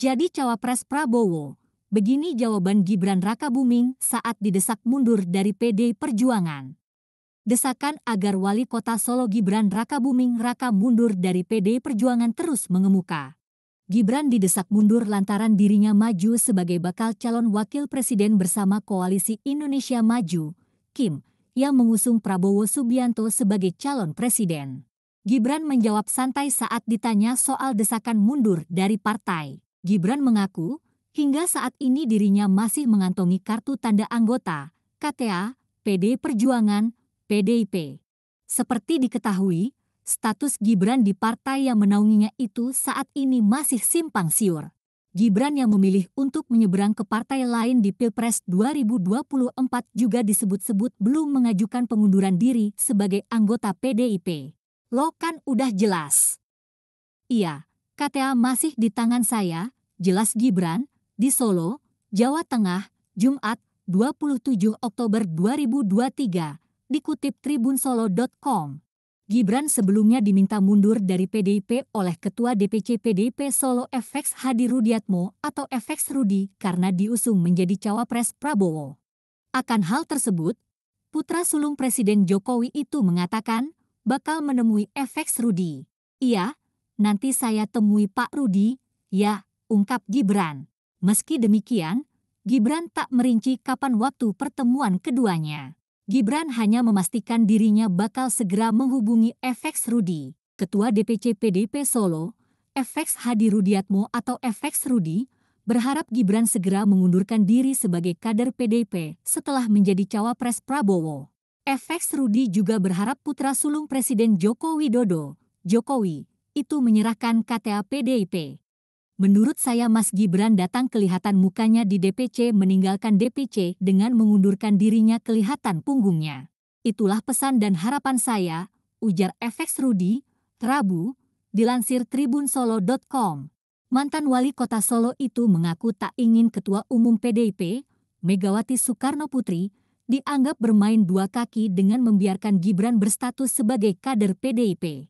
Jadi cawapres Prabowo, begini jawaban Gibran Raka Buming saat didesak mundur dari PD Perjuangan. Desakan agar wali kota Solo Gibran Raka Buming Raka mundur dari PD Perjuangan terus mengemuka. Gibran didesak mundur lantaran dirinya maju sebagai bakal calon wakil presiden bersama Koalisi Indonesia Maju, Kim, yang mengusung Prabowo Subianto sebagai calon presiden. Gibran menjawab santai saat ditanya soal desakan mundur dari partai. Gibran mengaku, hingga saat ini dirinya masih mengantongi kartu tanda anggota, KTA, PD Perjuangan, PDIP. Seperti diketahui, status Gibran di partai yang menaunginya itu saat ini masih simpang siur. Gibran yang memilih untuk menyeberang ke partai lain di Pilpres 2024 juga disebut-sebut belum mengajukan pengunduran diri sebagai anggota PDIP. Lo kan udah jelas. Iya, KTA masih di tangan saya, jelas Gibran, di Solo, Jawa Tengah, Jumat, 27 Oktober 2023, dikutip tribunsolo.com. Gibran sebelumnya diminta mundur dari PDIP oleh Ketua DPC PDIP Solo FX Hadi Rudiatmo atau FX Rudi karena diusung menjadi cawapres Prabowo. Akan hal tersebut, putra sulung Presiden Jokowi itu mengatakan bakal menemui FX Rudi. Ia, nanti saya temui Pak Rudi, ya, ungkap Gibran. Meski demikian, Gibran tak merinci kapan waktu pertemuan keduanya. Gibran hanya memastikan dirinya bakal segera menghubungi FX Rudi. Ketua DPC PDP Solo, FX Hadi Rudiatmo atau FX Rudi, berharap Gibran segera mengundurkan diri sebagai kader PDP setelah menjadi cawapres Prabowo. FX Rudi juga berharap putra sulung Presiden Joko Widodo, Jokowi, itu menyerahkan KTA PDIP. Menurut saya Mas Gibran datang kelihatan mukanya di DPC meninggalkan DPC dengan mengundurkan dirinya kelihatan punggungnya. Itulah pesan dan harapan saya, ujar FX Rudi, Rabu, dilansir tribunsolo.com. Mantan wali kota Solo itu mengaku tak ingin Ketua Umum PDIP, Megawati Soekarno Putri, dianggap bermain dua kaki dengan membiarkan Gibran berstatus sebagai kader PDIP.